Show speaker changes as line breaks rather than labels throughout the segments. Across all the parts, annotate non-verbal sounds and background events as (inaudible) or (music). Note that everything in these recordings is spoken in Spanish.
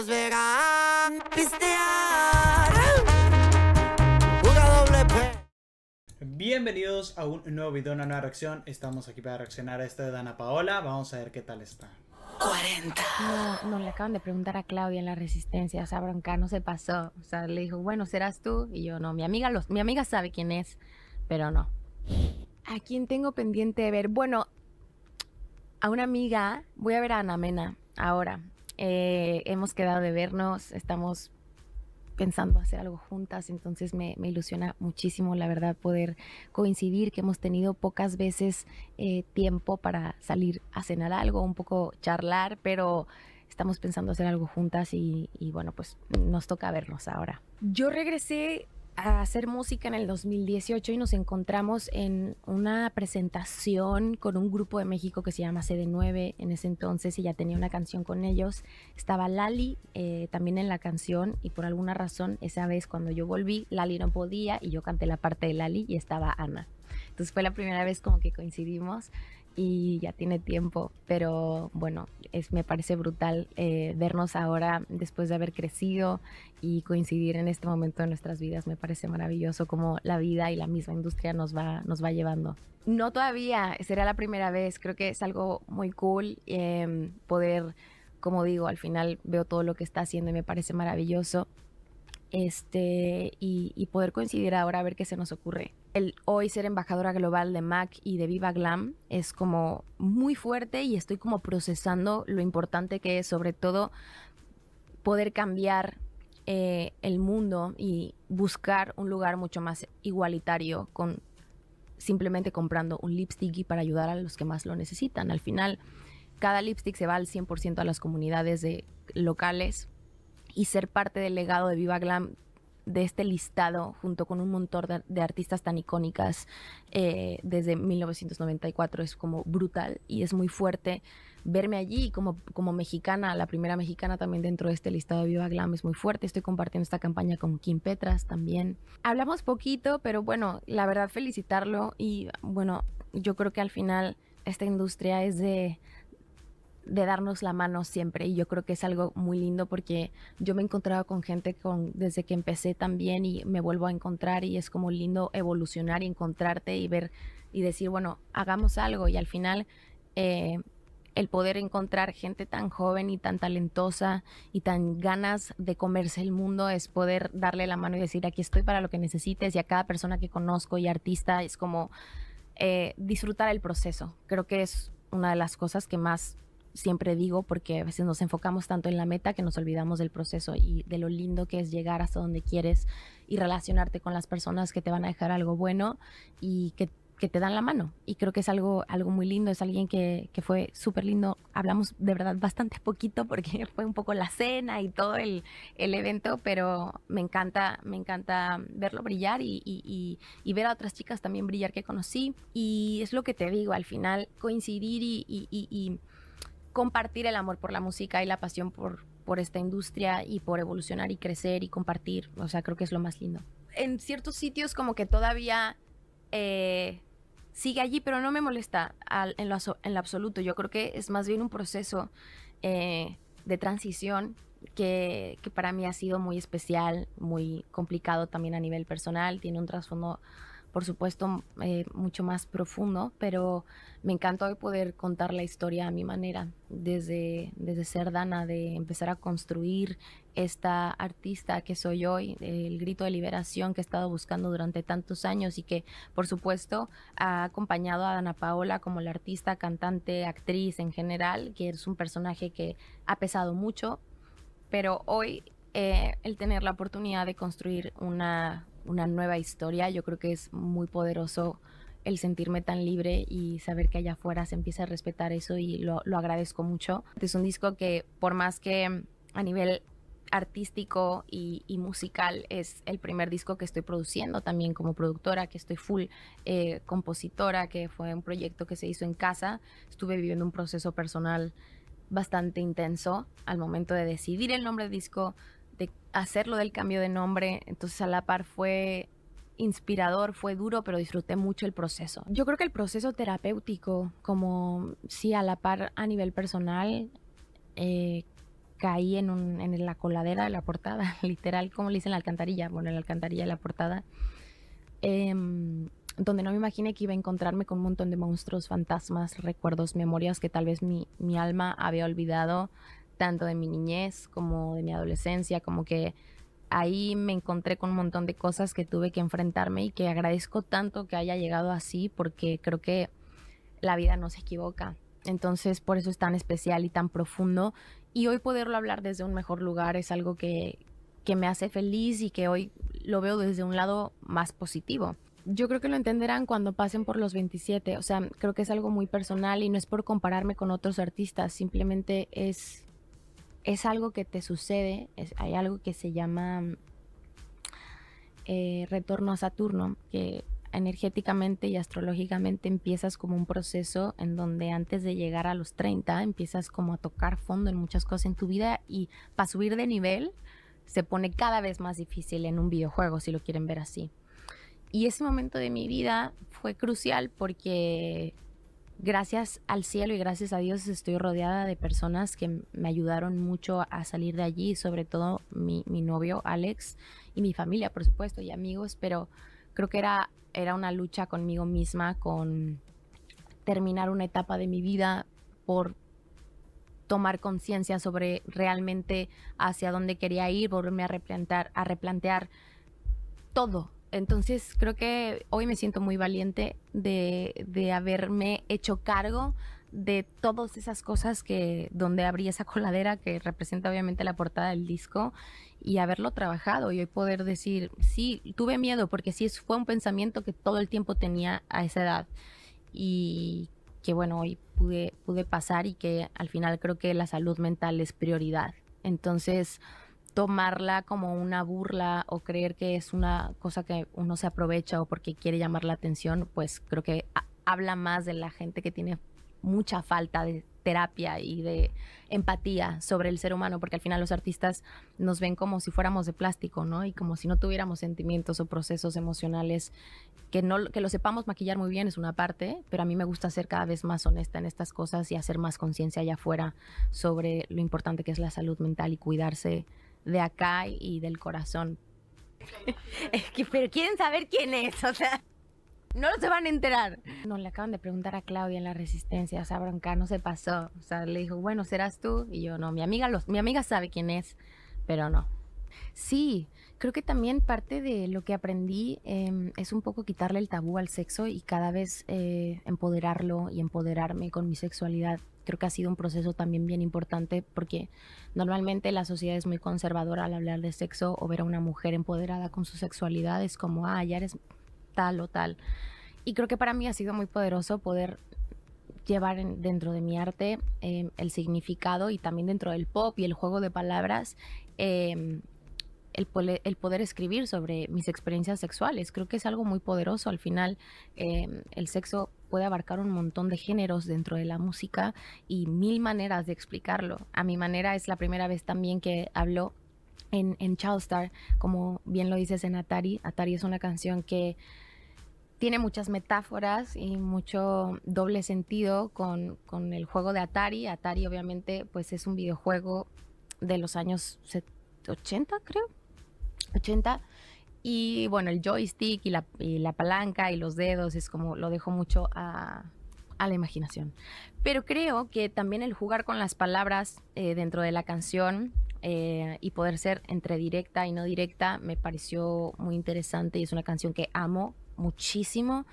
los pistear. doble Bienvenidos a un nuevo video, una nueva reacción. Estamos aquí para reaccionar a esta de Dana Paola. Vamos a ver qué tal está. 40. No, no, le acaban de preguntar a Claudia en la resistencia, o sea, no se pasó, o sea, le dijo, bueno, serás tú, y yo no, mi amiga, los, mi amiga sabe quién es, pero no. ¿A quién tengo pendiente de ver? Bueno, a una amiga, voy a ver a Ana Mena ahora, eh, hemos quedado de vernos, estamos pensando hacer algo juntas, entonces me, ilusiona muchísimo, la verdad, poder coincidir, que hemos tenido pocas veces eh, tiempo para salir a cenar algo, un poco charlar, pero estamos pensando hacer algo juntas y bueno, pues nos toca vernos ahora. Yo regresé a hacer música en el 2018 y nos encontramos en una presentación con un grupo de México que se llama CD9 en ese entonces y ya tenía una canción con ellos. Estaba Lali eh, también en la canción y por alguna razón esa vez cuando yo volví Lali no podía y yo canté la parte de Lali y estaba Ana. Entonces fue la primera vez como que coincidimos y ya tiene tiempo, pero bueno, es, me parece brutal eh, vernos ahora después de haber crecido y coincidir en este momento de nuestras vidas. Me parece maravilloso como la vida y la misma industria nos va, nos va llevando. No todavía, será la primera vez, creo que es algo muy cool em, poder, como digo, al final veo todo lo que está haciendo y me parece maravilloso. Este, y, y poder coincidir ahora a ver qué se nos ocurre el hoy ser embajadora global de MAC y de Viva Glam es como muy fuerte y estoy como procesando lo importante que es sobre todo poder cambiar eh, el mundo y buscar un lugar mucho más igualitario con simplemente comprando un lipstick y para ayudar a los que más lo necesitan. Al final, cada lipstick se va al 100% a las comunidades de, locales y ser parte del legado de Viva Glam de este listado junto con un montón de, artistas tan icónicas eh, desde 1994 es como brutal y es muy fuerte verme allí como, como mexicana, la primera mexicana también dentro de este listado de Viva Glam es muy fuerte. Estoy compartiendo esta campaña con Kim Petras también. Hablamos poquito, pero bueno, la verdad felicitarlo y bueno, yo creo que al final esta industria es de de darnos la mano siempre y yo creo que es algo muy lindo porque yo me he encontrado con gente con desde que empecé también y me vuelvo a encontrar y es como lindo evolucionar y encontrarte y ver y decir bueno hagamos algo y al final eh, el poder encontrar gente tan joven y tan talentosa y tan ganas de comerse el mundo es poder darle la mano y decir aquí estoy para lo que necesites y a cada persona que conozco y artista es como eh, disfrutar el proceso creo que es una de las cosas que más siempre digo porque a veces nos enfocamos tanto en la meta que nos olvidamos del proceso y de lo lindo que es llegar hasta donde quieres y relacionarte con las personas que te van a dejar algo bueno y que, que te dan la mano. Y creo que es algo, algo muy lindo, es alguien que, que fue súper lindo. Hablamos de verdad bastante poquito porque (laughs) fue un poco la cena y todo el, el evento, pero me encanta, me encanta verlo brillar y, y, y, ver a otras chicas también brillar que conocí. Y es lo que te digo, al final coincidir y compartir el amor por la música y la pasión por, por esta industria y por evolucionar y crecer y compartir. O sea, creo que es lo más lindo. En ciertos sitios como que todavía eh, sigue allí, pero no me molesta en, lo, absoluto. Yo creo que es más bien un proceso eh, de transición que, que para mí ha sido muy especial, muy complicado también a nivel personal, tiene un trasfondo por supuesto, eh, mucho más profundo, pero me encantó poder contar la historia a mi manera, desde, desde ser Dana, de empezar a construir esta artista que soy hoy, el grito de liberación que he estado buscando durante tantos años y que, por supuesto, ha acompañado a Dana Paola como la artista, cantante, actriz en general, que es un personaje que ha pesado mucho, pero hoy eh, el tener la oportunidad de construir una, una nueva historia. Yo creo que es muy poderoso el sentirme tan libre y saber que allá afuera se empieza a respetar eso y lo, agradezco mucho. Es un disco que por más que mm, a nivel artístico y, musical es el primer disco que estoy produciendo también como productora, que estoy full eh, compositora, que fue un proyecto que se hizo en casa. Estuve viviendo un proceso personal bastante intenso al momento de decidir el nombre del disco, hacerlo del cambio de nombre. Entonces a la par fue inspirador, fue duro, pero disfruté mucho el proceso. Yo creo que el proceso terapéutico, como si a la par a nivel personal, eh, caí en, la coladera de la portada, (laughs) literal, como le dicen la alcantarilla, bueno, en la alcantarilla de la portada, em, donde no me imaginé que iba a encontrarme con un montón de monstruos, fantasmas, recuerdos, memorias que tal vez mi, mi alma había olvidado tanto de mi niñez como de mi adolescencia, como que ahí me encontré con un montón de cosas que tuve que enfrentarme y que agradezco tanto que haya llegado así porque creo que la vida no se equivoca. Entonces por eso es tan especial y tan profundo y hoy poderlo hablar desde un mejor lugar es algo que, que me hace feliz y que hoy lo veo desde un lado más positivo. Yo creo que lo entenderán cuando pasen por los 27, o sea, creo que es algo muy personal y no es por compararme con otros artistas, simplemente es es algo que te sucede, es, hay algo que se llama mm, eh, retorno a Saturno, que energéticamente y astrológicamente empiezas como un proceso en donde antes de llegar a los 30 empiezas como a tocar fondo en muchas cosas en tu vida y para subir de nivel se pone cada vez más difícil en un videojuego, si lo quieren ver así. Y ese momento de mi vida fue crucial porque gracias al cielo y gracias a Dios estoy rodeada de personas que me ayudaron mucho a salir de allí, sobre todo mi, mi novio Alex y mi familia, por supuesto, y amigos, pero creo que era, era una lucha conmigo misma, con terminar una etapa de mi vida por tomar conciencia sobre realmente hacia dónde quería ir, volverme a a replantear todo, entonces creo que hoy me siento muy valiente de, haberme hecho cargo de todas esas cosas que donde abrí esa coladera que representa obviamente la portada del disco y haberlo trabajado y hoy poder decir, sí, tuve miedo porque sí fue un pensamiento que todo el tiempo tenía a esa edad y que bueno, hoy pude, pude pasar y que al final creo que la salud mental es prioridad. Entonces, tomarla como una burla o creer que es una cosa que uno se aprovecha o porque quiere llamar la atención, pues creo que habla más de la gente que tiene mucha falta de terapia y de empatía sobre el ser humano, porque al final los artistas nos ven como si fuéramos de plástico, ¿no? Y como si no tuviéramos sentimientos o procesos emocionales, que, no, que lo sepamos maquillar muy bien es una parte, pero a mí me gusta ser cada vez más honesta en estas cosas y hacer más conciencia allá afuera sobre lo importante que es la salud mental y cuidarse de acá y del corazón. (laughs) que, pero quieren saber quién es, o sea, no se van a enterar. No, le acaban de preguntar a Claudia en la resistencia, o sea, bronca, no se pasó. O sea, le dijo, bueno, serás tú. Y yo, no, mi amiga, mi amiga sabe quién es, pero no. Sí, Creo que también parte de lo que aprendí em, es un poco quitarle el tabú al sexo y cada vez eh, empoderarlo y empoderarme con mi sexualidad. Creo que ha sido un proceso también bien importante porque normalmente la sociedad es muy conservadora al hablar de sexo o ver a una mujer empoderada con su sexualidad es como, ah, ya eres tal o tal. Y creo que para mí ha sido muy poderoso poder llevar dentro de mi arte em, el significado y también dentro del pop y el juego de palabras. Em, el, poder escribir sobre mis experiencias sexuales. Creo que es algo muy poderoso. Al final, em, el sexo puede abarcar un montón de géneros dentro de la música y mil maneras de explicarlo. A mi manera es la primera vez también que hablo en, en Childstar, como bien lo dices en Atari. Atari es una canción que tiene muchas metáforas y mucho doble sentido con, el juego de Atari. Atari obviamente pues es un videojuego de los años 80 creo, 80. Y bueno, el joystick y la, palanca y los dedos es como lo dejo mucho a, la imaginación. Pero creo que también el jugar con las palabras eh, dentro de la canción eh, y poder ser entre directa y no directa me pareció muy interesante y es una canción que amo muchísimo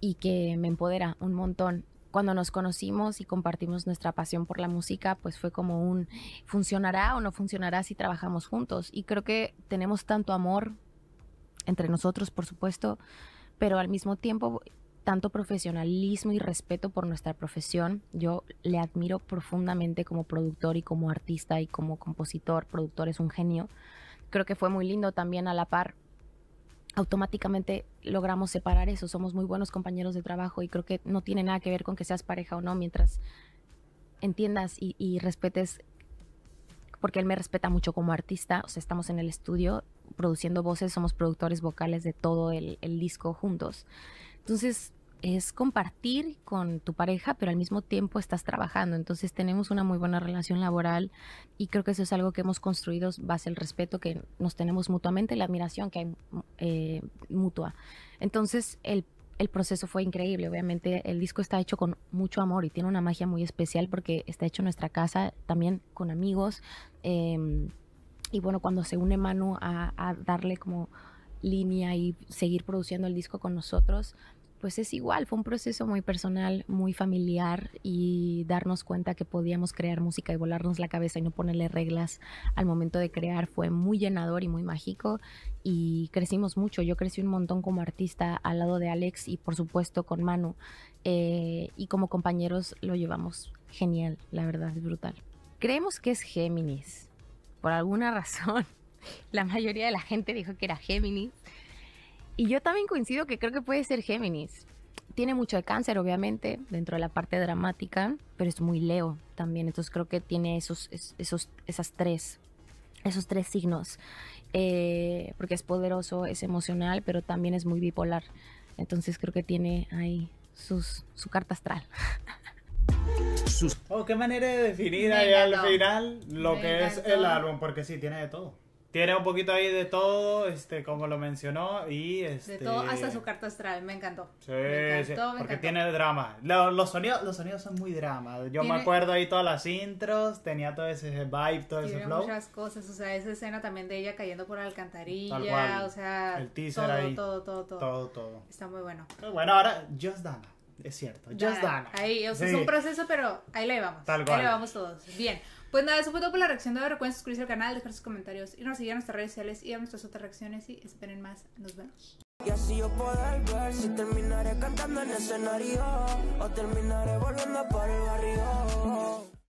y que me empodera un montón cuando nos conocimos y compartimos nuestra pasión por la música, pues fue como un funcionará o no funcionará si trabajamos juntos. Y creo que tenemos tanto amor entre nosotros, por supuesto, pero al mismo tiempo tanto profesionalismo y respeto por nuestra profesión. Yo le admiro profundamente como productor y como artista y como compositor. Productor es un genio. Creo que fue muy lindo también a la par automáticamente logramos separar eso. Somos muy buenos compañeros de trabajo y creo que no tiene nada que ver con que seas pareja o no, mientras entiendas y, respetes, porque él me respeta mucho como artista, o sea, estamos en el estudio produciendo voces, somos productores vocales de todo el, el disco juntos. Entonces, es compartir con tu pareja, pero al mismo tiempo estás trabajando. Entonces tenemos una muy buena relación laboral y creo que eso es algo que hemos construido base el respeto que nos tenemos mutuamente, la admiración que hay eh, mutua. Entonces el, proceso fue increíble. Obviamente el disco está hecho con mucho amor y tiene una magia muy especial porque está hecho en nuestra casa, también con amigos. Em, y bueno, cuando se une Manu a darle como línea y seguir produciendo el disco con nosotros, pues es igual, fue un proceso muy personal, muy familiar y darnos cuenta que podíamos crear música y volarnos la cabeza y no ponerle reglas al momento de crear fue muy llenador y muy mágico y crecimos mucho, yo crecí un montón como artista al lado de Alex y por supuesto con Manu eh, y como compañeros lo llevamos genial, la verdad es brutal. Creemos que es Géminis, por alguna (laughs) razón. La mayoría de la gente dijo que era Géminis y yo también coincido que creo que puede ser Géminis. Tiene mucho de cáncer, obviamente, dentro de la parte dramática, pero es muy Leo también. Entonces creo que tiene esos, esos, esas tres, esos tres signos. Eh, porque es poderoso, es emocional, pero también es muy bipolar. Entonces creo que tiene ahí sus, su carta astral. Sus... Oh, qué manera de definir al final lo que es el álbum, porque sí, tiene de todo. Tiene un poquito ahí de todo, este, como lo mencionó, y este... De todo, este, hasta su carta astral, me encantó. Sí, sí, porque tiene tiene drama. Los, los, sonidos, los sonidos son muy drama. Yo me acuerdo ahí todas las intros, tenía todo ese vibe, todo ese flow. muchas cosas, o sea, esa escena también de ella cayendo por la alcantarilla, o sea... El teaser todo, ahí. Todo, todo, todo, todo. Está muy bueno. bueno, ahora Just Dana. Es cierto, Just Dana. Ahí, o sea, es un proceso, pero ahí le vamos. Tal cual. Ahí le vamos todos. Bien. Pues nada, eso fue todo por la reacción de hoy. Recuerden suscribirse al canal, dejar sus comentarios y nos seguir en nuestras redes sociales y a nuestras otras reacciones. Y esperen más. Nos vemos. Y así yo ver si terminaré cantando en escenario o terminaré volando para el barrio.